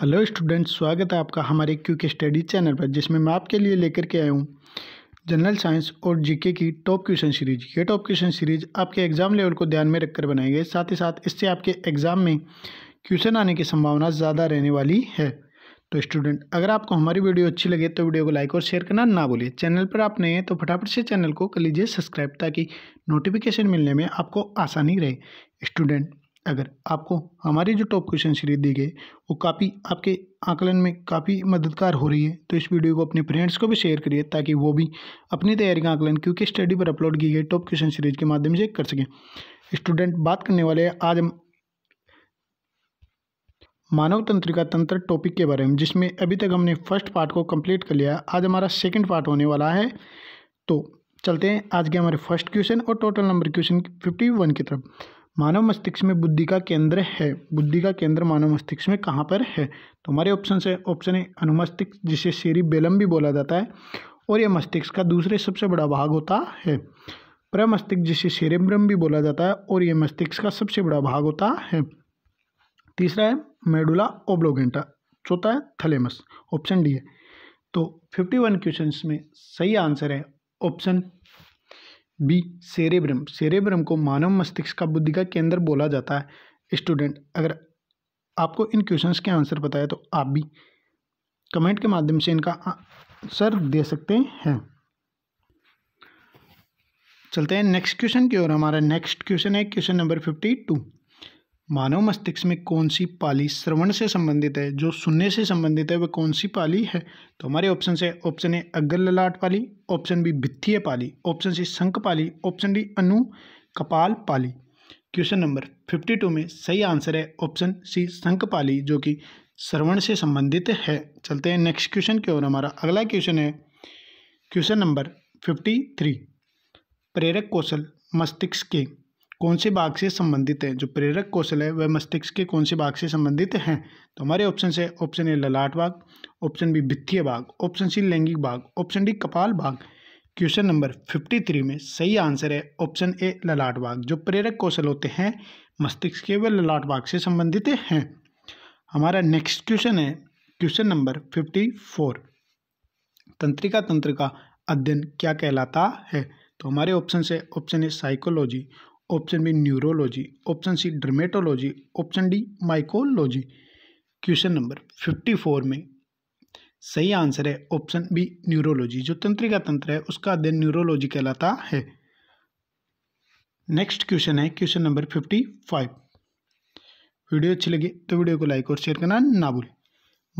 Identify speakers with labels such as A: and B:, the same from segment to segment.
A: hello students स्वागत है आपका हमारे क्यू के स्टडी चैनल पर जिसमें मैं आपके लिए लेकर के आया हूँ जनरल साइंस और जीके की टॉप क्वेश्चन सीरीज ये टॉप क्वेश्चन सीरीज आपके एग्जाम लेवल को ध्यान में रखकर बनाए गए साथ ही साथ इससे आपके एग्जाम में क्वेश्चन आने की संभावना ज़्यादा रहने वाली है तो स्टूडेंट अगर आपको हमारी वीडियो अच्छी लगे तो वीडियो को लाइक और शेयर करना ना बोले चैनल पर आप नए हैं तो फटाफट से चैनल को कर लीजिए सब्सक्राइब ताकि नोटिफिकेशन मिलने में आपको आसानी रहे स्टूडेंट अगर आपको हमारी जो टॉप क्वेश्चन सीरीज दी गई वो काफ़ी आपके आकलन में काफ़ी मददगार हो रही है तो इस वीडियो को अपने फ्रेंड्स को भी शेयर करिए ताकि वो भी अपनी तैयारी का आकलन क्योंकि स्टडी पर अपलोड की गई टॉप क्वेश्चन सीरीज के माध्यम से कर सकें स्टूडेंट बात करने वाले हैं आज हम मानव तंत्रिका तंत्र टॉपिक के बारे में जिसमें अभी तक हमने फर्स्ट पार्ट को कंप्लीट कर लिया आज हमारा सेकेंड पार्ट होने वाला है तो चलते हैं आज के हमारे फर्स्ट क्वेश्चन और total number question fifty one की तरफ मानव मस्तिष्क में बुद्धि का केंद्र है बुद्धि का केंद्र मानव मस्तिष्क में कहाँ पर है तो हमारे ऑप्शन से ऑप्शन है अनुमस्तिष्क जिसे शेरी बेलम भी बोला जाता है और यह मस्तिष्क का दूसरे सबसे बड़ा भाग होता है प्रमस्तिष्क जिसे सेरेब्रम भी बोला जाता है और यह मस्तिष्क का सबसे बड़ा भाग होता है तीसरा है मेडुला ओब्लोगेंटा चौथा है थलेमस ऑप्शन डी है तो फिफ्टी वन क्वेश्चन में सही आंसर है ऑप्शन बी सेरेब्रम सेरेब्रम को मानव मस्तिष्क का बुद्धि का केंद्र बोला जाता है स्टूडेंट अगर आपको इन क्वेश्चंस के आंसर पता है तो आप भी कमेंट के माध्यम से इनका आंसर दे सकते हैं चलते हैं नेक्स्ट क्वेश्चन की ओर हमारा नेक्स्ट क्वेश्चन है क्वेश्चन नंबर फिफ्टी टू मानव मस्तिष्क में कौन सी पाली श्रवण से संबंधित है जो सुनने से संबंधित है वह कौन सी पाली है तो हमारे ऑप्शन से ऑप्शन ए अग्र ललाट पाली ऑप्शन बी भित्तीय पाली ऑप्शन सी शंख पाली ऑप्शन डी अनु कपाल पाली क्वेश्चन नंबर फिफ्टी टू में सही आंसर है ऑप्शन सी शंख पाली जो कि श्रवण से संबंधित है चलते हैं नेक्स्ट क्वेश्चन की ओर हमारा अगला क्वेश्चन है क्वेश्चन नंबर फिफ्टी थ्री प्रेरक कौशल मस्तिष्क के कौन से भाग से संबंधित है जो प्रेरक कौशल है वह मस्तिष्क के कौन से भाग से संबंधित हैं तो हमारे ऑप्शन है ऑप्शन ए ललाट भाग ऑप्शन बी भित्तीय भाग ऑप्शन सी लैंगिक भाग ऑप्शन डी कपाल भाग क्वेश्चन नंबर फिफ्टी थ्री में सही आंसर है ऑप्शन ए ललाट भाग जो प्रेरक कौशल होते हैं मस्तिष्क के वह ललाट भाग से संबंधित हैं हमारा नेक्स्ट क्वेश्चन है क्वेश्चन नंबर फिफ्टी फोर तंत्रिका तंत्र का अध्ययन क्या कहलाता है तो हमारे ऑप्शन से option A psychology option B neurology option C dermatology option D mycology question number fifty four में सही आंसर है ऑप्शन बी न्यूरोलॉजी जो तंत्रिका तंत्र है उसका अध्ययन न्यूरोलॉजी कहलाता है नेक्स्ट क्वेश्चन है question number fifty five video अच्छी लगे तो वीडियो को लाइक और शेयर करना ना भूलें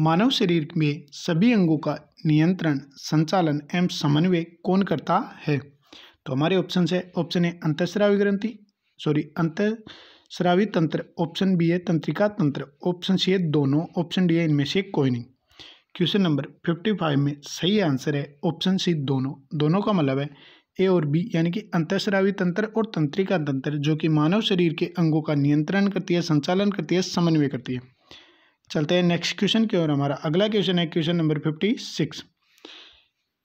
A: मानव शरीर में सभी अंगों का नियंत्रण संचालन एवं समन्वय कौन करता है तो हमारे ऑप्शन है ऑप्शन ए अंतश्रावी ग्रंथि सॉरी अंत श्रावी तंत्र ऑप्शन बी है तंत्रिका तंत्र ऑप्शन सी है दोनों ऑप्शन डी है इनमें से कोई नहीं क्वेश्चन नंबर फिफ्टी फाइव में सही आंसर है ऑप्शन सी दोनों दोनों का मतलब है ए और बी यानी कि अंतश्रावी तंत्र और तंत्रिका तंत्र जो कि मानव शरीर के अंगों का नियंत्रण करती है संचालन करती है समन्वय करती है चलते हैं नेक्स्ट क्वेश्चन की ओर हमारा अगला क्वेश्चन है question number fifty six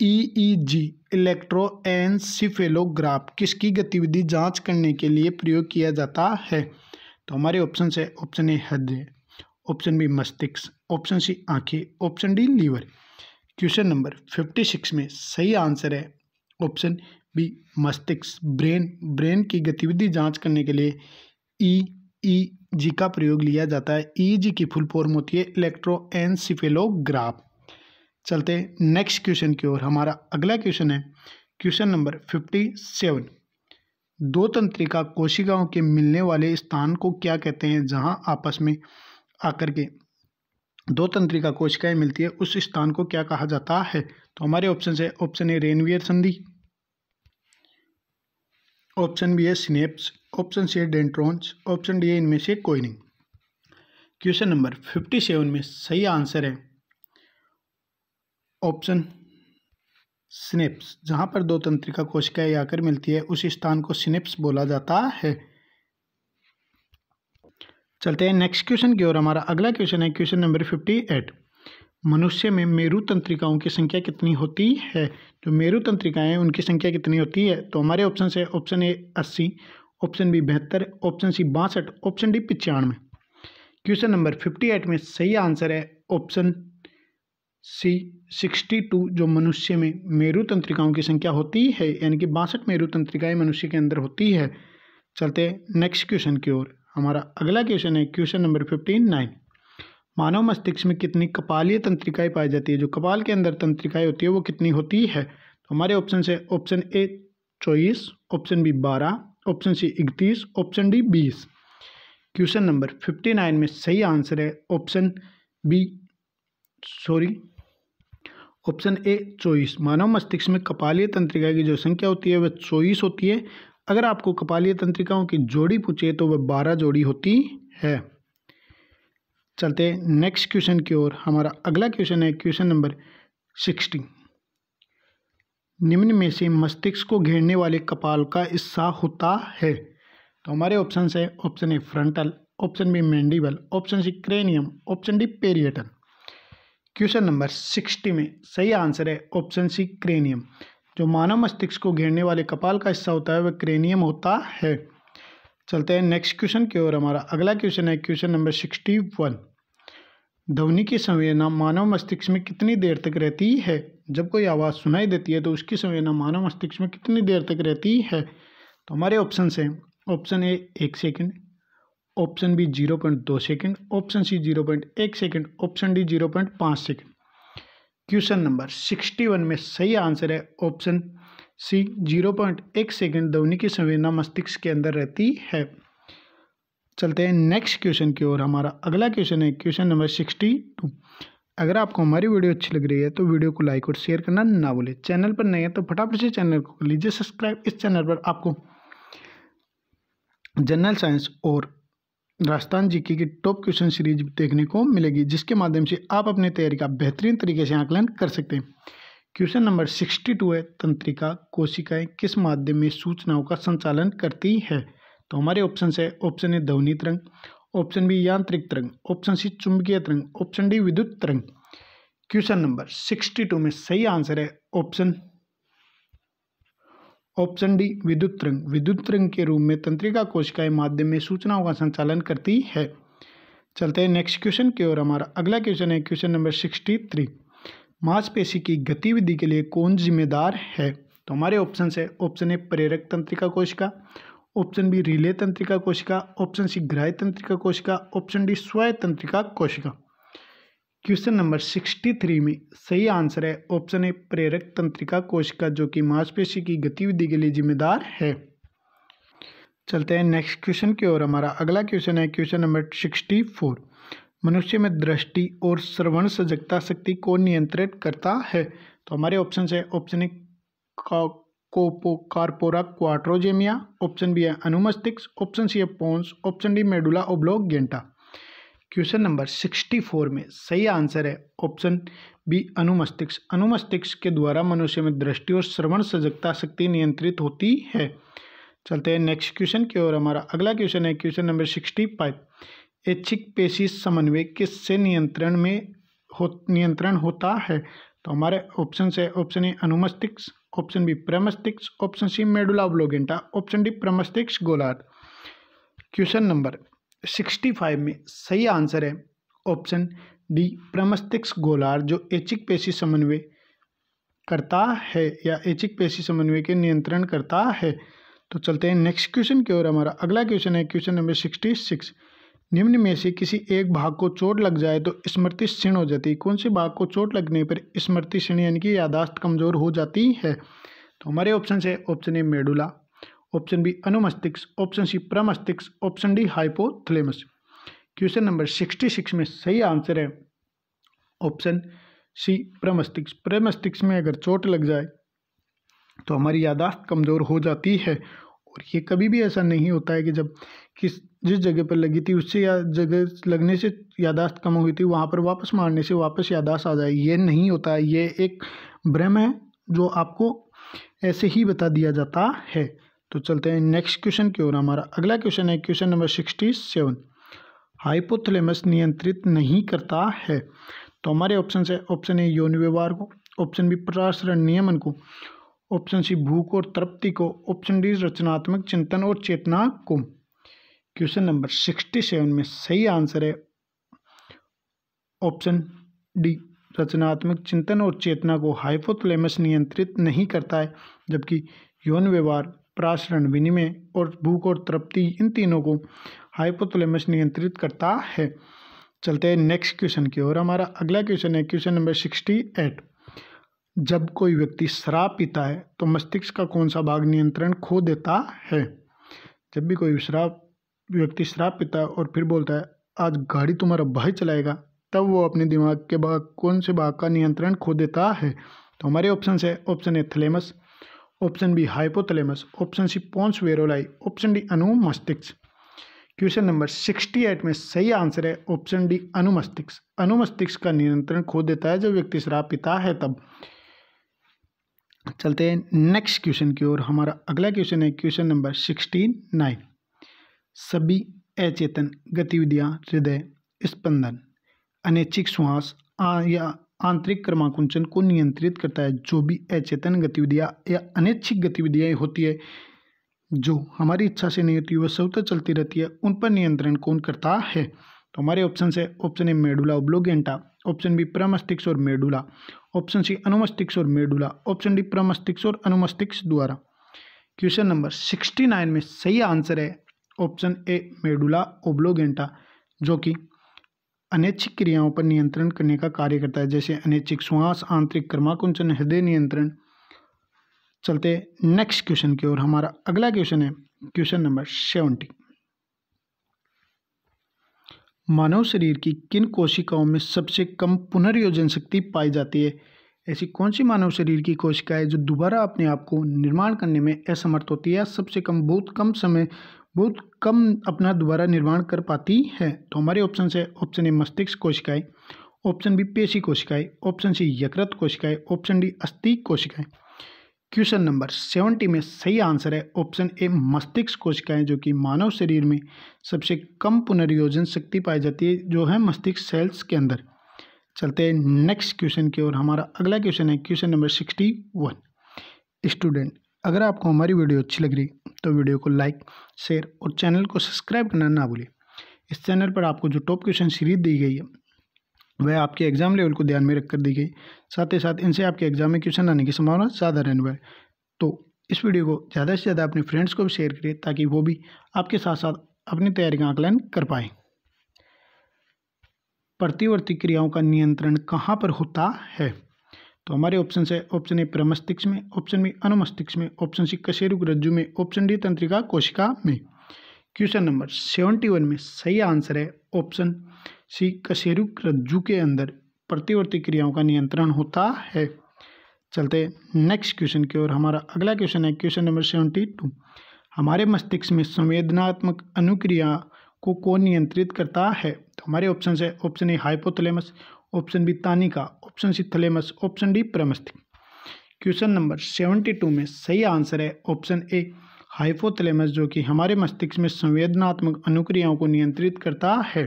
A: EEG e encephalograph e किसकी गतिविधि जांच करने के लिए प्रयोग किया जाता है तो हमारे ऑप्शन है ऑप्शन ए हृदय ऑप्शन बी मस्तिष्क ऑप्शन सी आंखें option D liver question number fifty six में सही आंसर है ऑप्शन बी मस्तिष्क ब्रेन ब्रेन की गतिविधि जांच करने के लिए ई ई जी का प्रयोग लिया जाता है ई e जी की फुल फॉर्म होती है इलेक्ट्रो एनसीफेलोग्राफ चलते नेक्स्ट क्वेश्चन की ओर हमारा अगला क्वेश्चन है क्वेश्चन नंबर फिफ्टी सेवन दो तंत्रिका कोशिकाओं के मिलने वाले स्थान को क्या कहते हैं जहां आपस में आकर के दो तंत्रिका कोशिकाएं मिलती है उस स्थान को क्या कहा जाता है तो हमारे ऑप्शन है ऑप्शन ए रेनवियर संधि ऑप्शन बी है स्नेप्स ऑप्शन सी है डेंट्रॉन्स ऑप्शन डी है इनमें से कोई नहीं क्वेश्चन नंबर फिफ्टी सेवन में सही आंसर है ऑप्शन स्निप्स जहाँ पर दो तंत्रिका कोशिकाएं आकर मिलती है उस स्थान को स्निप्स बोला जाता है चलते हैं नेक्स्ट क्वेश्चन की ओर हमारा अगला क्वेश्चन है क्वेश्चन नंबर फिफ्टी एट मनुष्य में मेरु तंत्रिकाओं की संख्या कितनी होती है जो मेरु तंत्रिकाएं हैं उनकी संख्या कितनी होती है तो हमारे ऑप्शन है ऑप्शन ए अस्सी ऑप्शन बी बेहतर ऑप्शन सी बासठ ऑप्शन डी पचानवे क्वेश्चन नंबर फिफ्टी एट में सही आंसर है ऑप्शन सी सिक्सटी टू जो मनुष्य में मेरु तंत्रिकाओं की संख्या होती है यानी कि बासठ मेरु तंत्रिकाएँ मनुष्य के अंदर होती है चलते हैं नेक्स्ट क्वेश्चन की ओर हमारा अगला क्वेश्चन है क्वेश्चन नंबर फिफ्टीन नाइन मानव मस्तिष्क में कितनी कपालीय तंत्रिकाएँ पाई जाती है जो कपाल के अंदर तंत्रिकाएँ होती है वो कितनी होती है तो हमारे ऑप्शन है ऑप्शन ए चौबीस ऑप्शन बी बारह ऑप्शन सी इकतीस ऑप्शन डी बीस क्वेश्चन नंबर फिफ्टी नाइन में सही आंसर है option B sorry option A चौबीस मानव मस्तिष्क में कपालीय तंत्रिका की जो संख्या होती है वह चौबीस होती है अगर आपको कपालीय तंत्रिकाओं की जोड़ी पूछे तो वह बारह जोड़ी होती है चलते नेक्स्ट क्वेश्चन की ओर हमारा अगला क्वेश्चन है क्वेश्चन नंबर सिक्सटी निम्न में से मस्तिष्क को घेरने वाले कपाल का हिस्सा होता है तो हमारे ऑप्शन है option A frontal option B mandible option C cranium option D parietal question number sixty में सही आंसर है ऑप्शन सी क्रेनियम जो मानव मस्तिष्क को घेरने वाले कपाल का हिस्सा होता है वह क्रेनियम होता है चलते हैं नेक्स्ट क्वेश्चन की ओर हमारा अगला क्वेश्चन है क्वेश्चन नंबर सिक्सटी वन ध्वनि की संवेदना मानव मस्तिष्क में कितनी देर तक रहती है जब कोई आवाज़ सुनाई देती है तो उसकी संवेदना मानव मस्तिष्क में कितनी देर तक रहती है तो हमारे ऑप्शन हैं ऑप्शन ए एक second option B zero point दो second option C zero point एक second option D zero point पाँच second question number sixty one में सही आंसर है ऑप्शन सी जीरो पॉइंट एक सेकेंड ध्वनि की संवेदना मस्तिष्क के अंदर रहती है चलते हैं नेक्स्ट क्वेश्चन की ओर हमारा अगला क्वेश्चन है क्वेश्चन नंबर सिक्सटी टू अगर आपको हमारी वीडियो अच्छी लग रही है तो वीडियो को लाइक और शेयर करना ना भूलें चैनल पर नए हैं तो फटाफट से चैनल को लीजिए सब्सक्राइब इस चैनल पर आपको जनरल साइंस और राजस्थान जीके की टॉप क्वेश्चन सीरीज देखने को मिलेगी जिसके माध्यम से आप अपनी तैयारी का बेहतरीन तरीके से आकलन कर सकते हैं क्वेश्चन नंबर सिक्सटी टू है तंत्रिका कोशिकाएं किस माध्यम में सूचनाओं का संचालन करती है तो हमारे ऑप्शन है ऑप्शन ए ध्वनि तरंग ऑप्शन बी यांत्रिक तरंग ऑप्शन सी चुंबकीय तरंग ऑप्शन डी विद्युत तरंग क्वेश्चन नंबर सिक्सटी टू में सही आंसर है ऑप्शन ऑप्शन डी विद्युत तरंग विद्युत तरंग के रूप में तंत्रिका कोशिकाएं माध्यम में सूचनाओं का संचालन करती है चलते हैं नेक्स्ट क्वेश्चन की ओर हमारा अगला क्वेश्चन है क्वेश्चन नंबर सिक्सटी थ्री मांसपेशी की गतिविधि के लिए कौन जिम्मेदार है तो हमारे ऑप्शन है ऑप्शन ए प्रेरक तंत्रिका कोशिका ऑप्शन बी रिले तंत्रिका कोशिका ऑप्शन सी ग्राह्य तंत्रिका कोशिका ऑप्शन डी स्वय तंत्रिका कोशिका क्वेश्चन नंबर सिक्सटी थ्री में सही आंसर है ऑप्शन ए प्रेरक तंत्रिका कोशिका जो कि मांसपेशी की गतिविधि के लिए जिम्मेदार है चलते हैं नेक्स्ट क्वेश्चन की ओर हमारा अगला क्वेश्चन है क्वेश्चन नंबर सिक्सटी फोर मनुष्य में दृष्टि और श्रवण सजगता शक्ति को नियंत्रित करता है तो हमारे ऑप्शन है ऑप्शन ए कोपो कार्पोरा क्वाट्रोजेमिया ऑप्शन बी है अनुमस्तिक्स ऑप्शन सी है पोन्स ऑप्शन डी मेडुला गेंटा क्वेश्चन नंबर सिक्सटी फोर में सही आंसर है ऑप्शन बी अनुमस्तिष्क अनुमस्तिष्क के द्वारा मनुष्य में दृष्टि और श्रवण सजगता शक्ति नियंत्रित होती है चलते हैं नेक्स्ट क्वेश्चन की ओर हमारा अगला क्वेश्चन है क्वेश्चन नंबर सिक्सटी फाइव ऐच्छिक पेशी समन्वय किससे नियंत्रण में हो नियंत्रण होता है तो हमारे ऑप्शन है ऑप्शन ए अनुमस्तिष्क ऑप्शन बी प्रमस्तिष्क option C medulla option D प्रमस्तिष्क गोलार्ध क्वेश्चन नंबर सिक्सटी फाइव में सही आंसर है ऑप्शन डी प्रमस्तिष्क गोलार जो एचिक पेशी समन्वय करता है या एचिक पेशी समन्वय के नियंत्रण करता है तो चलते हैं नेक्स्ट क्वेश्चन की ओर हमारा अगला क्वेश्चन है क्वेश्चन नंबर सिक्सटी सिक्स निम्न में से किसी एक भाग को चोट लग जाए तो स्मृति क्षीण हो जाती है कौन से भाग को चोट लगने पर स्मृति क्षीण यानी कि यादाश्त कमज़ोर हो जाती है तो हमारे ऑप्शन है option A medulla option B अनुमस्तिष्क ऑप्शन सी प्रमस्तिष्क option D hypothalamus question number sixty six में सही आंसर है ऑप्शन सी प्रमस्तिष्क प्रमस्तिष्क में अगर चोट लग जाए तो हमारी यादाश्त कमज़ोर हो जाती है और ये कभी भी ऐसा नहीं होता है कि जब किस जिस जगह पर लगी थी उससे या जगह लगने से यादाश्त कम हो गई थी वहाँ पर वापस मारने से वापस यादाश्त आ जाए ये नहीं होता है ये एक भ्रम है जो आपको ऐसे ही बता दिया जाता है तो चलते हैं नेक्स्ट क्वेश्चन की ओर हमारा अगला क्वेश्चन है question number sixty seven hypothalamus नियंत्रित नहीं करता है तो हमारे ऑप्शन है ऑप्शन ए यौन व्यवहार को ऑप्शन बी प्रसरण नियमन को ऑप्शन सी भूख और तृप्ति को ऑप्शन डी रचनात्मक चिंतन और चेतना को क्वेश्चन नंबर सिक्सटी सेवन में सही आंसर है ऑप्शन डी रचनात्मक चिंतन और चेतना को हाइपोथलेमस नियंत्रित नहीं करता है जबकि यौन व्यवहार प्राशरण विनिमय और भूख और तृप्ति इन तीनों को हाइपोथलेमस नियंत्रित करता है चलते हैं नेक्स्ट क्वेश्चन की ओर हमारा अगला क्वेश्चन है क्वेश्चन नंबर सिक्सटी एट जब कोई व्यक्ति शराब पीता है तो मस्तिष्क का कौन सा भाग नियंत्रण खो देता है जब भी कोई शराब व्यक्ति शराब पीता है और फिर बोलता है आज गाड़ी तुम्हारा भाई चलाएगा तब वो अपने दिमाग के भाग कौन से भाग का नियंत्रण खो देता है तो हमारे ऑप्शन है ऑप्शन है thalamus option B hypothalamus option C pons varolii option D अनुमस्तिष्क क्वेश्चन नंबर सिक्सटी एट में सही आंसर है ऑप्शन डी अनुमस्तिष्क अनुमस्तिष्क का नियंत्रण खो देता है जब व्यक्ति शराब पिता है तब चलते हैं नेक्स्ट क्वेश्चन की ओर हमारा अगला क्वेश्चन है क्वेश्चन नंबर सिक्सटी नाइन सभी अचेतन गतिविधियां हृदय स्पंदन अनैच्छिक श्वास या आंतरिक क्रमाकुंचन को नियंत्रित करता है जो भी अचेतन गतिविधियाँ या अनैच्छिक गतिविधियाँ होती है जो हमारी इच्छा से नहीं होती वह स्वतः चलती रहती है उन पर नियंत्रण कौन करता है तो हमारे ऑप्शन है option A medulla oblongata option B प्रमस्तिक्स और मेडुला ऑप्शन सी अनुमस्तिक्स और मेडुला ऑप्शन डी प्रमस्तिक्स और अनुमस्तिक्स द्वारा क्वेश्चन नंबर सिक्सटी नाइन में सही आंसर है ऑप्शन ए मेडुला ओब्लोगेंटा जो कि अनैच्छिक क्रियाओं पर नियंत्रण करने का कार्य करता है जैसे अनैच्छिक श्वास आंतरिक कर्माकुंचन हृदय नियंत्रण चलते नेक्स्ट क्वेश्चन की ओर हमारा अगला क्वेश्चन है क्वेश्चन नंबर सेवेंटी मानव शरीर की किन कोशिकाओं में सबसे कम पुनर्योजन शक्ति पाई जाती है ऐसी कौन सी मानव शरीर की कोशिका है जो दोबारा अपने आप को निर्माण करने में असमर्थ होती है या सबसे कम बहुत कम समय बहुत कम अपना दोबारा निर्माण कर पाती है तो हमारे ऑप्शन है ऑप्शन ए मस्तिष्क कोशिकाएं ऑप्शन बी पेशी कोशिकाएं ऑप्शन सी यकृत कोशिकाएं ऑप्शन डी अस्थि कोशिकाएं क्वेश्चन नंबर सेवेंटी में सही आंसर है ऑप्शन ए मस्तिष्क कोशिकाएं जो कि मानव शरीर में सबसे कम पुनर्योजन शक्ति पाई जाती है जो है मस्तिष्क सेल्स के अंदर चलते हैं नेक्स्ट क्वेश्चन की ओर हमारा अगला क्वेश्चन है question number sixty one student अगर आपको हमारी वीडियो अच्छी लग रही तो वीडियो को लाइक शेयर और चैनल को सब्सक्राइब करना ना भूलें इस चैनल पर आपको जो टॉप क्वेश्चन सीरीज दी गई है वह आपके एग्जाम लेवल को ध्यान में रखकर दी गई साथ ही साथ इनसे आपके एग्जाम में क्वेश्चन आने की संभावना ज़्यादा रहने वाली तो इस वीडियो को ज़्यादा से ज़्यादा अपने फ्रेंड्स को भी शेयर करें ताकि वो भी आपके साथ साथ अपनी तैयारी का आकलन कर पाए प्रतिवर्ती क्रियाओं का नियंत्रण कहाँ पर होता है तो हमारे ऑप्शन है ऑप्शन ए प्रमस्तिष्क में ऑप्शन बी अनुमस्तिष्क में ऑप्शन सी कशेरुक रज्जु में ऑप्शन डी तंत्रिका कोशिका में क्वेश्चन नंबर सेवेंटी वन में सही आंसर है ऑप्शन सी कशेरुक रज्जु के अंदर प्रतिवर्ती क्रियाओं का नियंत्रण होता है चलते नेक्स्ट क्वेश्चन की ओर हमारा अगला क्वेश्चन है क्वेश्चन नंबर सेवेंटी टू हमारे मस्तिष्क में संवेदनात्मक अनुक्रिया को कौन नियंत्रित करता है तो हमारे ऑप्शन है option A hypothalamus option B तानिका option C thalamus option D प्रमस्थी क्वेश्चन नंबर सेवेंटी टू में सही आंसर है ऑप्शन ए हाइफोथलेमस जो कि हमारे मस्तिष्क में संवेदनात्मक अनुक्रियाओं को नियंत्रित करता है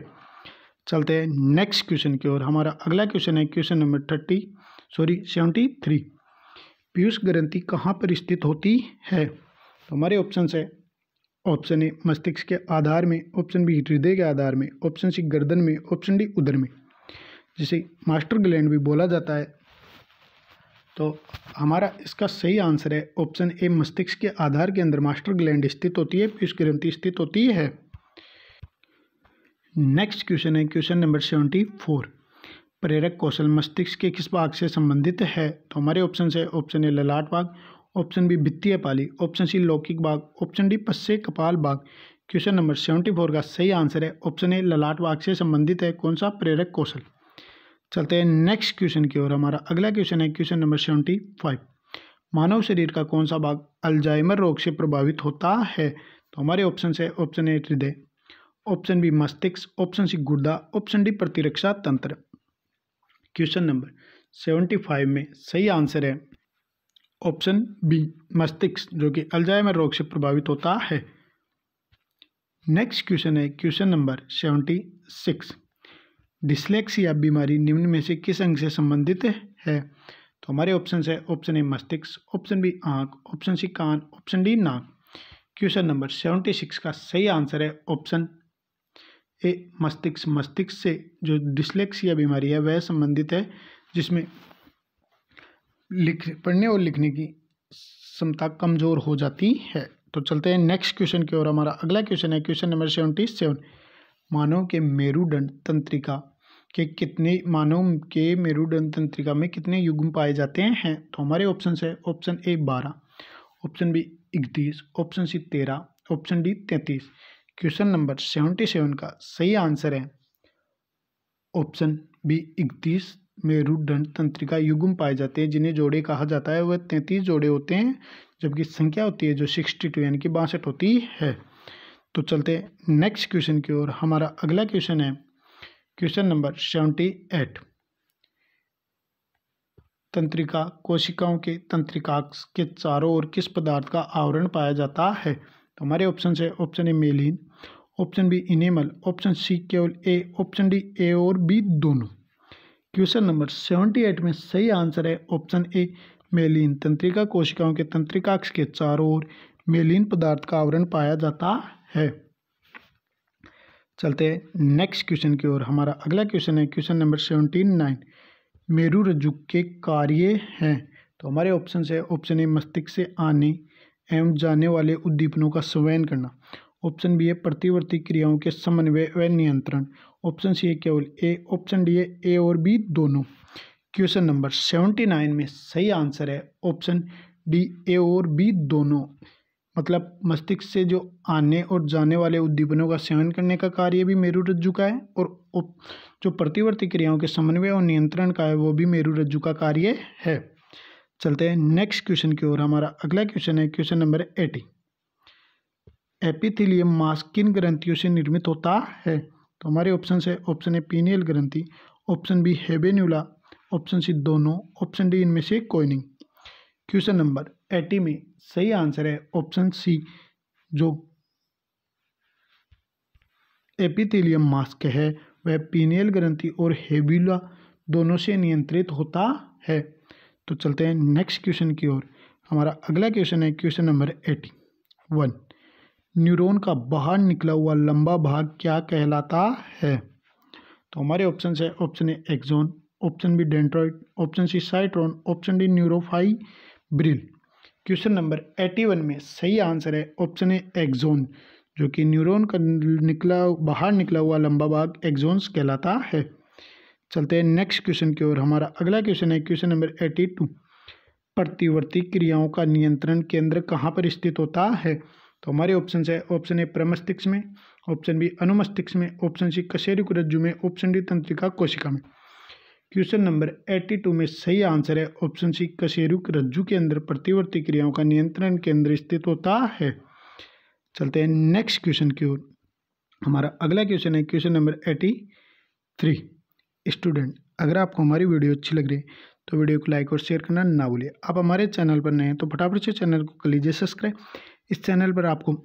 A: चलते हैं नेक्स्ट क्वेश्चन की ओर हमारा अगला क्वेश्चन है question number thirty sorry seventy three पीयूष ग्रंथि कहाँ पर स्थित होती है तो हमारे ऑप्शन है ऑप्शन ए मस्तिष्क के आधार में ऑप्शन बी हृदय के आधार में ऑप्शन सी गर्दन में ऑप्शन डी उधर में जिसे मास्टर ग्लैंड भी बोला जाता है तो हमारा इसका सही आंसर है ऑप्शन ए मस्तिष्क के आधार के अंदर मास्टर ग्लैंड स्थित होती है पीयूष ग्रंथि स्थित होती है नेक्स्ट क्वेश्चन है क्वेश्चन नंबर सेवेंटी फोर प्रेरक कौशल मस्तिष्क के किस भाग से संबंधित है तो हमारे ऑप्शन है ऑप्शन ए ललाट भाग ऑप्शन बी वित्तीय पाली ऑप्शन सी लौकिक भाग ऑप्शन डी पस्से कपाल भाग क्वेश्चन नंबर सेवेंटी फोर का सही आंसर है ऑप्शन ए ललाट भाग से संबंधित है कौन सा प्रेरक कौशल चलते हैं नेक्स्ट क्वेश्चन की ओर हमारा अगला क्वेश्चन है क्वेश्चन नंबर सेवेंटी फाइव मानव शरीर का कौन सा भाग अल्जाइमर रोग से प्रभावित होता है तो हमारे ऑप्शन है ऑप्शन ए हृदय ऑप्शन बी मस्तिष्क ऑप्शन सी गुर्दा ऑप्शन डी प्रतिरक्षा तंत्र क्वेश्चन नंबर सेवेंटी फाइव में सही आंसर है ऑप्शन बी मस्तिष्क जो कि अल्जाइमर रोग से प्रभावित होता है नेक्स्ट क्वेश्चन है question number seventy six dyslexia बीमारी निम्न में से किस अंग से संबंधित है तो हमारे ऑप्शन है ऑप्शन ए मस्तिष्क ऑप्शन बी आँख ऑप्शन सी कान ऑप्शन डी नाक क्वेश्चन नंबर सेवेंटी सिक्स का सही आंसर है ऑप्शन ए मस्तिष्क मस्तिष्क से जो डिस्लेक्सिया बीमारी है वह संबंधित है जिसमें लिख पढ़ने और लिखने की क्षमता कमज़ोर हो जाती है तो चलते हैं नेक्स्ट क्वेश्चन की ओर हमारा अगला क्वेश्चन है क्वेश्चन नंबर सेवेंटी सेवन मानव के मेरुदंड तंत्रिका कि कितने मानव के मेरुदंड तंत्रिका में कितने युग्म पाए जाते हैं तो हमारे ऑप्शन है ऑप्शन ए बारह ऑप्शन बी इकतीस ऑप्शन सी तेरह ऑप्शन डी तैंतीस क्वेश्चन नंबर सेवेंटी सेवन का सही आंसर है ऑप्शन बी इकतीस मेरुदंड तंत्रिका युग्म पाए जाते हैं जिन्हें जोड़े कहा जाता है वह तैंतीस जोड़े होते हैं जबकि संख्या होती है जो सिक्सटी टू यानी कि बासठ होती है तो चलते नेक्स्ट क्वेश्चन की ओर हमारा अगला क्वेश्चन है क्वेश्चन नंबर सेवेंटी एट तंत्रिका कोशिकाओं के तंत्रिकाक्ष के चारों ओर किस पदार्थ का आवरण पाया जाता है तो हमारे ऑप्शन है option A myelin option B enamel option C केवल ए ऑप्शन डी ए और बी दोनों क्वेश्चन नंबर सेवेंटी एट में सही आंसर है ऑप्शन ए मेलिन तंत्रिका कोशिकाओं के तंत्रिकाक्ष के चारों ओर मेलिन पदार्थ का आवरण पाया जाता है चलते हैं नेक्स्ट क्वेश्चन की ओर हमारा अगला क्वेश्चन है क्वेश्चन नंबर सेवनटीन नाइन मेरू रज्जु के कार्य हैं तो हमारे ऑप्शन है ऑप्शन ए मस्तिष्क से आने एवं जाने वाले उद्दीपनों का संवयन करना ऑप्शन बी है प्रतिवर्ती क्रियाओं के समन्वय व नियंत्रण ऑप्शन सी है केवल ए ऑप्शन डी है ए और बी दोनों क्वेश्चन नंबर सेवेंटी नाइन में सही आंसर है ऑप्शन डी ए और बी दोनों मतलब मस्तिष्क से जो आने और जाने वाले उद्दीपनों का सेवन करने का कार्य भी मेरू रज्जु का है और जो प्रतिवर्ती क्रियाओं के समन्वय और नियंत्रण का है वो भी मेरु रज्जु का कार्य है चलते हैं नेक्स्ट क्वेश्चन की ओर हमारा अगला क्वेश्चन है question number eighty epithalamus किन ग्रंथियों से निर्मित होता है तो हमारे ऑप्शन है ऑप्शन ए पीनियल ग्रंथि option B habenula option C दोनों ऑप्शन डी इनमें से कोई नहीं क्वेश्चन नंबर एटी में सही आंसर है ऑप्शन सी जो एपिथेलियम मास्क है वह पीनियल ग्रंथि और हेबिला दोनों से नियंत्रित होता है तो चलते हैं नेक्स्ट क्वेश्चन की ओर हमारा अगला क्वेश्चन है question number eighty one neuron का बाहर निकला हुआ लंबा भाग क्या कहलाता है तो हमारे ऑप्शन है option A axon option B dendrite option C cyton option D neurofibril question number eighty one में सही आंसर है ऑप्शन ए एक्जोन जो कि न्यूरॉन का निकला बाहर निकला हुआ लंबा भाग एक्जोन्स कहलाता है चलते हैं नेक्स्ट क्वेश्चन की ओर हमारा अगला क्वेश्चन है क्वेश्चन नंबर एटी टू प्रतिवर्ती क्रियाओं का नियंत्रण केंद्र कहाँ पर स्थित होता है तो हमारे ऑप्शन है ऑप्शन ए प्रमस्तिष्क में ऑप्शन बी अनुमस्तिष्क में ऑप्शन सी कशेरुक रज्जु में ऑप्शन डी तंत्रिका कोशिका में क्वेश्चन नंबर 82 में सही आंसर है ऑप्शन सी कशेरुक रज्जु के अंदर प्रतिवर्ती क्रियाओं का नियंत्रण केंद्र स्थित होता है चलते हैं नेक्स्ट क्वेश्चन की ओर हमारा अगला क्वेश्चन है question number eighty three student अगर आपको हमारी वीडियो अच्छी लग रही है तो वीडियो को लाइक और शेयर करना ना भूलिए आप हमारे चैनल पर नए हैं तो फटाफट से चैनल को कर लीजिए सब्सक्राइब इस चैनल पर आपको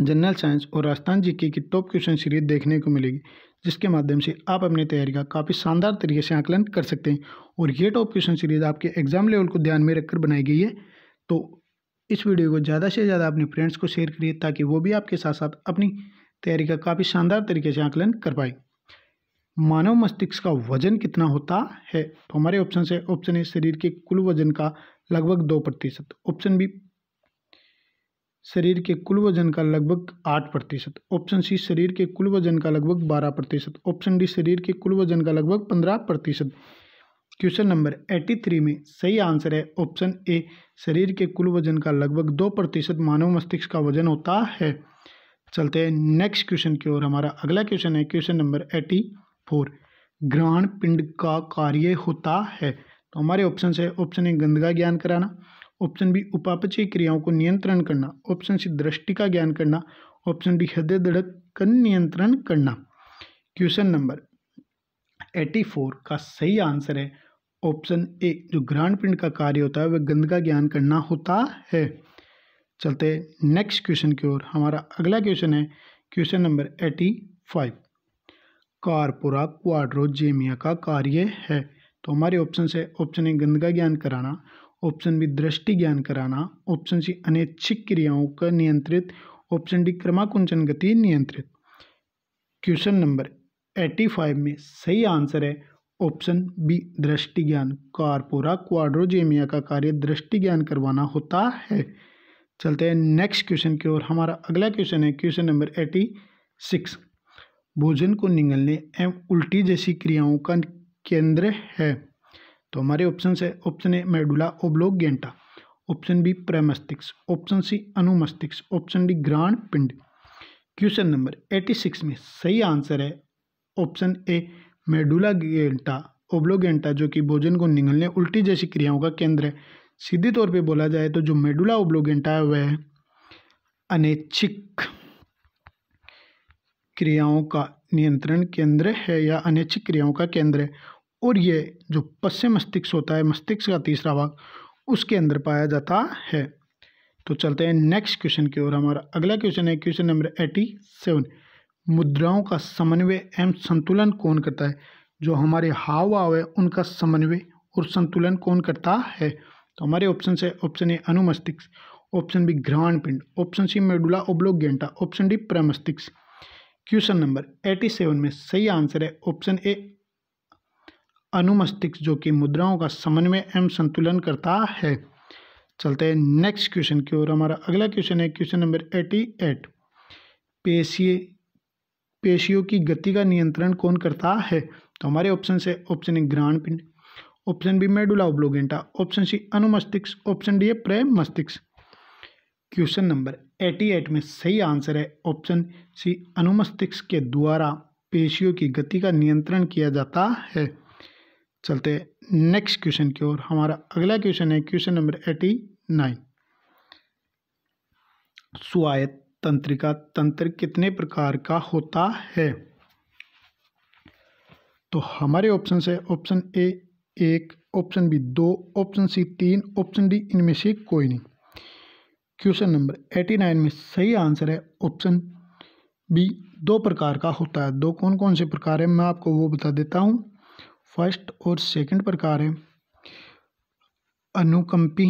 A: जनरल साइंस और राजस्थान जीके की टॉप क्वेश्चन सीरीज देखने को मिलेगी जिसके माध्यम से आप अपनी तैयारी का काफ़ी शानदार तरीके से आकलन कर सकते हैं और ये टॉप क्वेश्चन सीरीज आपके एग्जाम लेवल को ध्यान में रखकर बनाई गई है तो इस वीडियो को ज़्यादा से ज़्यादा अपने फ्रेंड्स को शेयर करिए ताकि वो भी आपके साथ साथ अपनी तैयारी का काफ़ी शानदार तरीके से आकलन कर पाए मानव मस्तिष्क का वजन कितना होता है तो हमारे ऑप्शन से ऑप्शन ए शरीर के कुल वजन का लगभग दो प्रतिशत ऑप्शन बी शरीर के कुल वजन का लगभग आठ प्रतिशत ऑप्शन सी शरीर के कुल वजन का लगभग बारह प्रतिशत ऑप्शन डी शरीर के कुल वजन का लगभग पंद्रह प्रतिशत क्वेश्चन नंबर एटी थ्री में सही आंसर है ऑप्शन ए शरीर के कुल वजन का लगभग दो प्रतिशत मानव मस्तिष्क का वजन होता है चलते हैं नेक्स्ट क्वेश्चन की ओर हमारा अगला क्वेश्चन है क्वेश्चन नंबर एटी फोर ग्रहण पिंड का कार्य होता है तो हमारे ऑप्शन है ऑप्शन ए गंदगा ज्ञान कराना ऑप्शन बी उपापचय क्रियाओं को नियंत्रण करना ऑप्शन सी दृष्टि का ज्ञान करना ऑप्शन डी हृदय का नियंत्रण करना क्वेश्चन नंबर एटी फोर का सही आंसर है ऑप्शन ए जो ग्रांड पिंड का कार्य होता है वह गंध का ज्ञान करना होता है चलते नेक्स्ट क्वेश्चन की ओर हमारा अगला क्वेश्चन है question number eighty five corpora quadrigemina का कार्य है तो हमारे ऑप्शन है ऑप्शन ए गंध का ज्ञान कराना ऑप्शन बी दृष्टि ज्ञान कराना ऑप्शन सी अनैच्छिक क्रियाओं का नियंत्रित ऑप्शन डी क्रमाकुंचन गति नियंत्रित क्वेश्चन नंबर एटी फाइव में सही आंसर है ऑप्शन बी दृष्टि ज्ञान कारपोरा क्वाड्रोजेमिया का कार्य दृष्टि ज्ञान करवाना होता है चलते हैं नेक्स्ट क्वेश्चन की ओर हमारा अगला क्वेश्चन है क्वेश्चन नंबर एटी सिक्स भोजन को निगलने एवं उल्टी जैसी क्रियाओं का केंद्र है तो हमारे ऑप्शन है ऑप्शन ए मेडुला गेंटा ऑप्शन बी प्रेमस्तिक्स ऑप्शन सी अनुमस्तिक्स ऑप्शन डी ग्रांड पिंड क्वेश्चन नंबर एटी सिक्स में सही आंसर है ऑप्शन ए मेडुला गेंटा ओब्लोगेंटा जो कि भोजन को निगलने उल्टी जैसी क्रियाओं का केंद्र है सीधे तौर पे बोला जाए तो जो मेडुला ओब्लोगेंटा है वह अनैच्छिक क्रियाओं का नियंत्रण केंद्र है या अनैच्छिक क्रियाओं का केंद्र है और ये जो पश्चिम मस्तिष्क होता है मस्तिष्क का तीसरा भाग उसके अंदर पाया जाता है तो चलते हैं नेक्स्ट क्वेश्चन की ओर हमारा अगला क्वेश्चन है क्वेश्चन नंबर एटी सेवन मुद्राओं का समन्वय एवं संतुलन कौन करता है जो हमारे हाव भाव है उनका समन्वय और संतुलन कौन करता है तो हमारे ऑप्शन है ऑप्शन ए अनुमस्तिष्क ऑप्शन बी ग्रहण पिंड option C medulla oblongata option D प्रमस्तिष्क क्वेश्चन नंबर एटी सेवन में सही आंसर है ऑप्शन ए अनुमस्तिष्क जो कि मुद्राओं का समन्वय एवं संतुलन करता है चलते हैं नेक्स्ट क्वेश्चन की ओर हमारा अगला क्वेश्चन है क्वेश्चन नंबर एटी एट पेशिए पेशियों की गति का नियंत्रण कौन करता है तो हमारे ऑप्शन से ऑप्शन ए ग्रांड पिंड option B medulla oblongata option C अनुमस्तिष्क ऑप्शन डी है प्रेम मस्तिष्क क्वेश्चन नंबर एटी एट में सही आंसर है ऑप्शन सी अनुमस्तिष्क के द्वारा पेशियों की गति का नियंत्रण किया जाता है चलते हैं नेक्स्ट क्वेश्चन की ओर हमारा अगला क्वेश्चन है क्वेश्चन नंबर एटी नाइन स्वायत्त तंत्रिका तंत्र कितने प्रकार का होता है तो हमारे ऑप्शन है ऑप्शन ए एक ऑप्शन बी दो ऑप्शन सी तीन ऑप्शन डी इनमें से कोई नहीं क्वेश्चन नंबर एटी नाइन में सही आंसर है ऑप्शन बी दो प्रकार का होता है दो कौन कौन से प्रकार है मैं आपको वो बता देता हूँ फर्स्ट और सेकंड प्रकार है अनुकंपी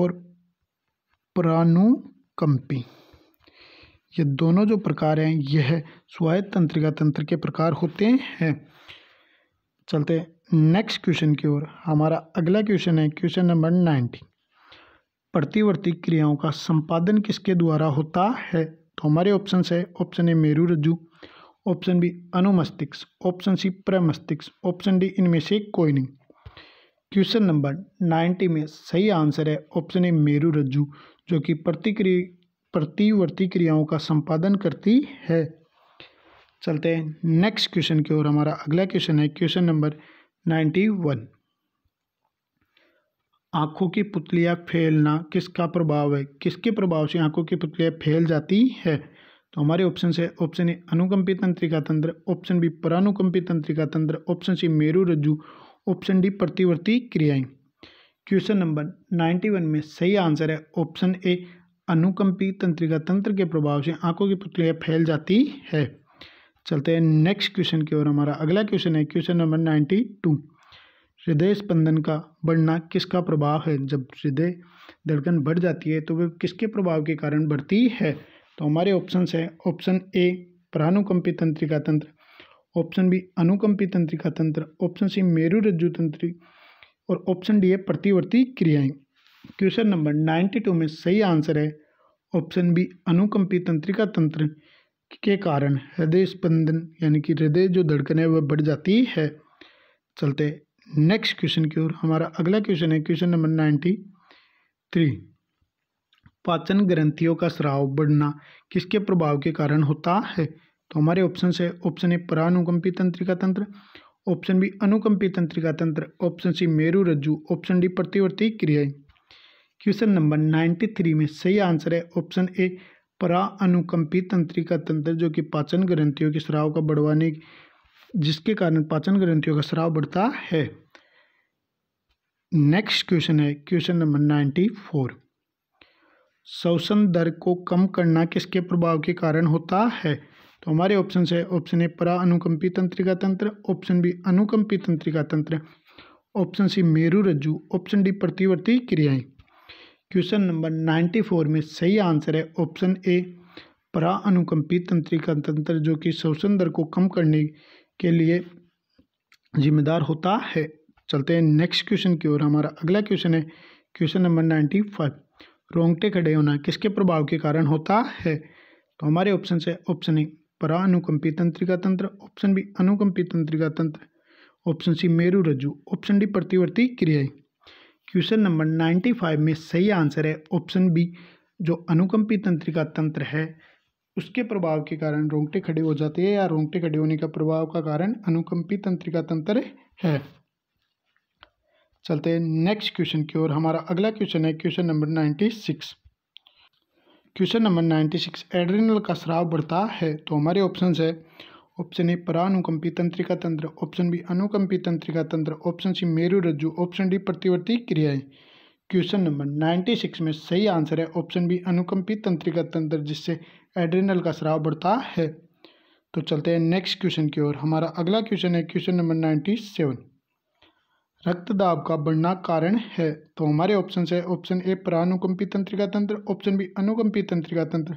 A: और प्राणुकंपी ये दोनों जो प्रकार हैं यह स्वायत्त तंत्रिका तंत्र के प्रकार होते हैं चलते नेक्स्ट क्वेश्चन की ओर हमारा अगला क्वेश्चन है क्वेश्चन नंबर नाइन्टी प्रतिवर्ती क्रियाओं का संपादन किसके द्वारा होता है तो हमारे ऑप्शन है ऑप्शन ए मेरू रज्जू ऑप्शन बी अनुमस्तिष्क ऑप्शन सी प्रमस्तिष्क ऑप्शन डी इनमें से कोई नहीं क्वेश्चन नंबर नाइन्टी में सही आंसर है ऑप्शन ए मेरु रज्जु जो कि प्रतिक्रिय प्रतिवर्ती क्रियाओं का संपादन करती है चलते हैं नेक्स्ट क्वेश्चन की ओर हमारा अगला क्वेश्चन है क्वेश्चन नंबर नाइन्टी वन आँखों की पुतलियाँ फैलना किसका प्रभाव है किसके प्रभाव से आँखों की पुतलियाँ फैल जाती है तो हमारे ऑप्शन है ऑप्शन ए अनुकंपी तंत्रिका तंत्र ऑप्शन बी परानुकंपी तंत्रिका तंत्र ऑप्शन सी मेरु रज्जु ऑप्शन डी प्रतिवर्ती क्रियाएं क्वेश्चन नंबर नाइन्टी वन में सही आंसर है ऑप्शन ए अनुकंपी तंत्रिका तंत्र के प्रभाव से आंखों की पुतलियाँ फैल जाती है चलते हैं नेक्स्ट क्वेश्चन की ओर हमारा अगला क्वेश्चन है क्वेश्चन नंबर नाइन्टी टू हृदय स्पंदन का बढ़ना किसका प्रभाव है जब हृदय धड़कन बढ़ जाती है तो वह किसके प्रभाव के कारण बढ़ती है तो हमारे ऑप्शंस हैं ऑप्शन ए प्राणुकंपी तंत्रिका तंत्र ऑप्शन बी अनुकंपी तंत्रिका तंत्र ऑप्शन सी मेरु रज्जु तंत्री और ऑप्शन डी है प्रतिवर्ती क्रियाएं क्वेश्चन नंबर नाइन्टी टू में सही आंसर है ऑप्शन बी अनुकंपी तंत्रिका तंत्र के कारण हृदय स्पंदन यानी कि हृदय जो धड़कन है वह बढ़ जाती है चलते नेक्स्ट क्वेश्चन की ओर हमारा अगला क्वेश्चन है क्वेश्चन नंबर नाइन्टी थ्री पाचन ग्रंथियों का स्राव बढ़ना किसके प्रभाव के कारण होता है तो हमारे ऑप्शन है ऑप्शन ए परानुकंपी तंत्रिका तंत्र ऑप्शन बी अनुकंपी तंत्रिका तंत्र ऑप्शन सी मेरु रज्जु ऑप्शन डी प्रतिवर्ती क्रियाएं क्वेश्चन नंबर नाइन्टी थ्री में सही आंसर है ऑप्शन ए परा अनुकंपी तंत्रिका तंत्र जो कि पाचन ग्रंथियों के स्राव का बढ़वाने जिसके कारण पाचन ग्रंथियों का स्राव बढ़ता है नेक्स्ट क्वेश्चन है क्वेश्चन नंबर नाइन्टी फोर शोषण दर को कम करना किसके प्रभाव के कारण होता है तो हमारे ऑप्शन है ऑप्शन ए परा अनुकंपी तंत्रिका तंत्र ऑप्शन बी अनुकंपी तंत्रिका तंत्र ऑप्शन सी मेरु रज्जु ऑप्शन डी प्रतिवर्ती क्रियाएं क्वेश्चन नंबर नाइन्टी फोर में सही आंसर है ऑप्शन ए परा अनुकंपी तंत्रिका तंत्र जो कि शोषण दर को कम करने के लिए जिम्मेदार होता है चलते हैं नेक्स्ट क्वेश्चन की ओर हमारा अगला क्वेश्चन है क्वेश्चन नंबर नाइन्टी फाइव रोंगटे खड़े होना किसके प्रभाव के कारण होता है तो हमारे ऑप्शन से ऑप्शन ए परा अनुकंपी तंत्रिका तंत्र ऑप्शन बी अनुकंपी तंत्रिका तंत्र ऑप्शन सी मेरु रज्जु ऑप्शन डी प्रतिवर्ती क्रियाएं क्वेश्चन नंबर नाइन्टी फाइव में सही आंसर है ऑप्शन बी जो अनुकंपी तंत्रिका तंत्र है उसके प्रभाव के कारण रोंगटे खड़े हो जाते हैं या रोंगटे खड़े होने का प्रभाव का कारण अनुकंपी तंत्रिका तंत्र है चलते हैं नेक्स्ट क्वेश्चन की ओर हमारा अगला क्वेश्चन है question number ninety six question number ninety six adrenal का श्राव बढ़ता है तो हमारे ऑप्शन है ऑप्शन ए परानुकंपी तंत्रिका तंत्र ऑप्शन बी अनुकंपी तंत्रिका तंत्र ऑप्शन सी मेरु रज्जु ऑप्शन डी प्रतिवर्ती क्रियाएं क्वेश्चन नंबर नाइन्टी सिक्स में सही आंसर है ऑप्शन बी अनुकंपी तंत्रिका तंत्र जिससे एड्रिनल का श्राव बढ़ता है तो चलते हैं नेक्स्ट क्वेश्चन की ओर हमारा अगला क्वेश्चन है क्वेश्चन नंबर नाइन्टी सेवन रक्त दाब का बढ़ना कारण है तो हमारे ऑप्शन है ऑप्शन ए परानुकंपी तंत्रिका तंत्र ऑप्शन बी अनुकंपी तंत्रिका तंत्र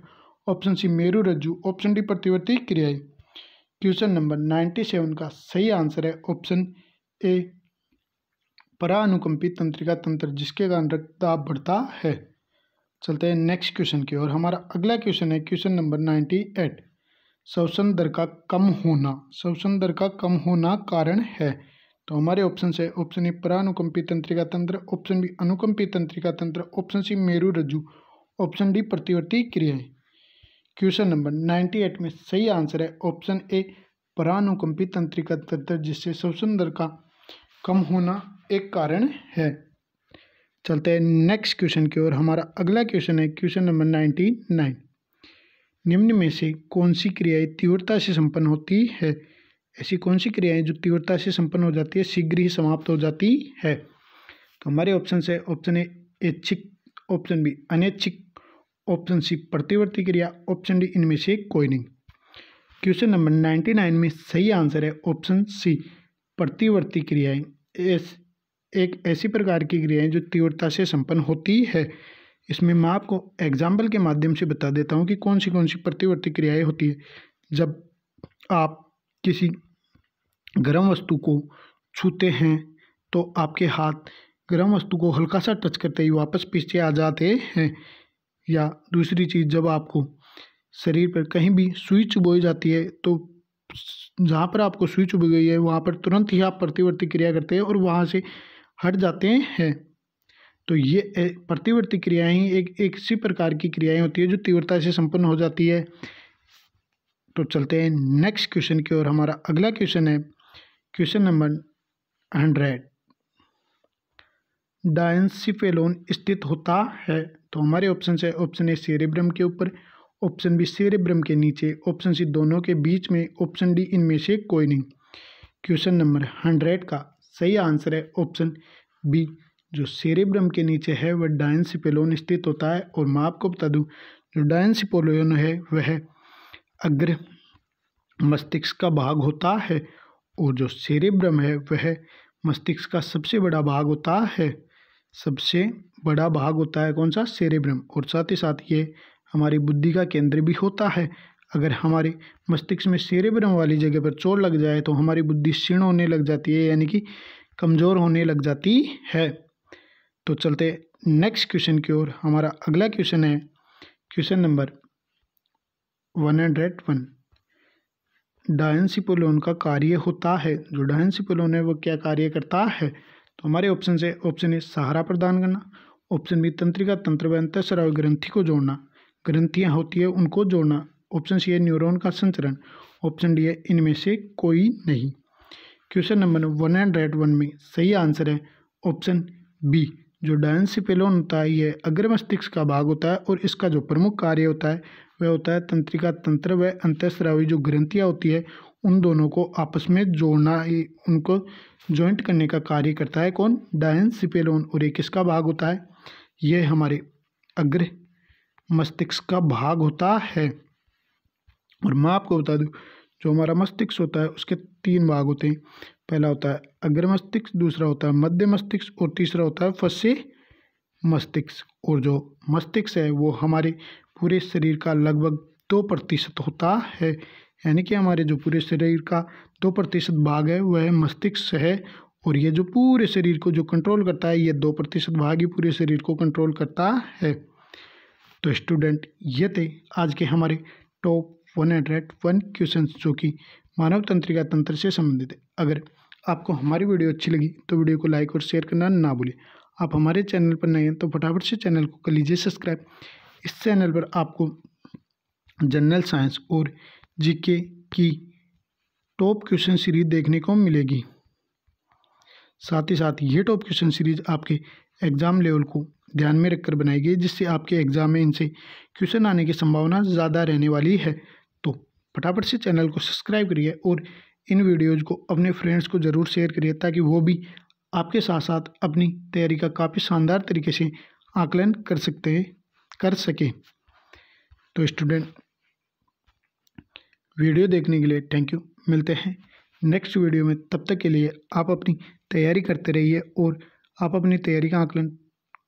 A: ऑप्शन सी मेरु रज्जु ऑप्शन डी प्रतिवर्ती क्रियाएं क्वेश्चन नंबर नाइन्टी सेवन का सही आंसर है ऑप्शन ए परानुकंपी तंत्रिका तंत्र जिसके कारण रक्तदाब बढ़ता है चलते हैं नेक्स्ट क्वेश्चन की ओर हमारा अगला क्वेश्चन है क्वेश्चन नंबर नाइन्टी एट श्वसन दर का कम होना श्वसन दर का कम होना कारण है तो हमारे ऑप्शन है ऑप्शन ए परानुकंपी तंत्रिका तंत्र ऑप्शन बी अनुकंपी तंत्रिका तंत्र ऑप्शन सी मेरु रज्जु ऑप्शन डी प्रतिवर्ती क्रियाएं क्वेश्चन नंबर नाइन्टी एट में सही आंसर है ऑप्शन ए परानुकंपी तंत्रिका तंत्र जिससे श्वसन दर का कम होना एक कारण है चलते हैं नेक्स्ट क्वेश्चन की ओर हमारा अगला क्वेश्चन है क्वेश्चन नंबर नाइन्टी नाइन निम्न में से कौन सी क्रियाएं तीव्रता से संपन्न होती है ऐसी कौन सी क्रियाएं जो तीव्रता से संपन्न हो जाती है शीघ्र ही समाप्त हो जाती है तो हमारे ऑप्शन से ऑप्शन ए ऐच्छिक ऑप्शन बी अनैच्छिक ऑप्शन सी प्रतिवर्ती क्रिया ऑप्शन डी इनमें से कोई नहीं क्वेश्चन नंबर नाइन्टी नाइन में सही आंसर है ऑप्शन सी प्रतिवर्ती क्रियाएं एस एक ऐसी प्रकार की क्रियाएं जो तीव्रता से संपन्न होती है इसमें मैं आपको एग्जाम्पल के माध्यम से बता देता हूँ कि कौन सी कौन सी प्रतिवर्ती क्रियाएँ होती है जब आप किसी गर्म वस्तु को छूते हैं तो आपके हाथ गर्म वस्तु को हल्का सा टच करते ही वापस पीछे आ जाते हैं या दूसरी चीज़ जब आपको शरीर पर कहीं भी सुई चुबोई जाती है तो जहाँ पर आपको सुई चुभ गई है वहाँ पर तुरंत ही आप प्रतिवर्ती क्रिया करते हैं और वहाँ से हट जाते हैं तो ये प्रतिवर्ती क्रियाएं ही एक एक सी प्रकार की क्रियाएं होती है जो तीव्रता से संपन्न हो जाती है तो चलते हैं नेक्स्ट क्वेश्चन की ओर हमारा अगला क्वेश्चन है क्वेश्चन नंबर हंड्रेड डायंसिफेलोन स्थित होता है तो हमारे ऑप्शन है ऑप्शन ए सेरेब्रम के ऊपर ऑप्शन बी सेरेब्रम के नीचे ऑप्शन सी दोनों के बीच में ऑप्शन डी इनमें से कोई नहीं क्वेश्चन नंबर हंड्रेड का सही आंसर है ऑप्शन बी जो सेरेब्रम के नीचे है वह डायंसिपेलोन स्थित होता है और मैं आपको बता दूं जो डायंसिपोलोन है वह अग्र मस्तिष्क का भाग होता है और जो सेरेब्रम है वह मस्तिष्क का सबसे बड़ा भाग होता है सबसे बड़ा भाग होता है कौन सा सेरेब्रम और साथ ही साथ ये हमारी बुद्धि का केंद्र भी होता है अगर हमारे मस्तिष्क में सेरेब्रम वाली जगह पर चोट लग जाए तो हमारी बुद्धि क्षीण होने लग जाती है यानी कि कमज़ोर होने लग जाती है तो चलते नेक्स्ट क्वेश्चन की ओर हमारा अगला क्वेश्चन है question number one hundred one diencephalon का कार्य होता है जो डायन सिपोलोन है वो क्या कार्य करता है तो हमारे ऑप्शन से ऑप्शन ए सहारा प्रदान करना ऑप्शन बी तंत्रिका तंत्र व अंतस्राव ग्रंथि को जोड़ना ग्रंथियाँ होती है उनको जोड़ना ऑप्शन सी है न्यूरोन का संचरण ऑप्शन डी है इनमें से कोई नहीं question number one hundred one में सही आंसर है ऑप्शन बी जो डायन सिपेलोन होता है ये अग्र मस्तिष्क का भाग होता है और इसका जो प्रमुख कार्य होता है वह होता है तंत्रिका तंत्र व अंतस्रावी जो ग्रंथियाँ होती है उन दोनों को आपस में जोड़ना ही उनको जॉइंट करने का कार्य करता है कौन डायन सिपेलोन और ये किसका भाग होता है ये हमारे अग्र मस्तिष्क का भाग होता है और मैं आपको बता दूँ जो हमारा मस्तिष्क होता है उसके तीन भाग होते हैं पहला होता है अग्र मस्तिष्क दूसरा होता है मध्य मस्तिष्क और तीसरा होता है फसे मस्तिष्क और जो मस्तिष्क है वो हमारे पूरे शरीर का लगभग दो प्रतिशत होता है यानी कि हमारे जो पूरे शरीर का दो प्रतिशत भाग है वह मस्तिष्क है और ये जो पूरे शरीर को जो कंट्रोल करता है ये दो प्रतिशत भाग ही पूरे शरीर को कंट्रोल करता है तो स्टूडेंट ये थे आज के हमारे top one hundred one question जो कि मानव तंत्रिका तंत्र से संबंधित है अगर आपको हमारी वीडियो अच्छी लगी तो वीडियो को लाइक और शेयर करना ना भूलें आप हमारे चैनल पर नए हैं तो फटाफट से चैनल को कर लीजिए सब्सक्राइब इस चैनल पर आपको जनरल साइंस और जीके की टॉप क्वेश्चन सीरीज देखने को मिलेगी साथ ही साथ ये टॉप क्वेश्चन सीरीज आपके एग्ज़ाम लेवल को ध्यान में रखकर बनाई गई जिससे आपके एग्ज़ाम में इनसे क्वेश्चन आने की संभावना ज़्यादा रहने वाली है तो फटाफट से चैनल को सब्सक्राइब करिए और इन वीडियोज़ को अपने फ्रेंड्स को ज़रूर शेयर करिए ताकि वो भी आपके साथ साथ अपनी तैयारी का काफ़ी शानदार तरीके से आकलन कर सकते हैं कर सके तो स्टूडेंट वीडियो देखने के लिए थैंक यू मिलते हैं नेक्स्ट वीडियो में तब तक के लिए आप अपनी तैयारी करते रहिए और आप अपनी तैयारी का आकलन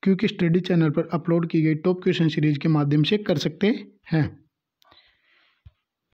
A: क्योंकि स्टडी चैनल पर अपलोड की गई टॉप क्वेश्चन सीरीज के माध्यम से कर सकते हैं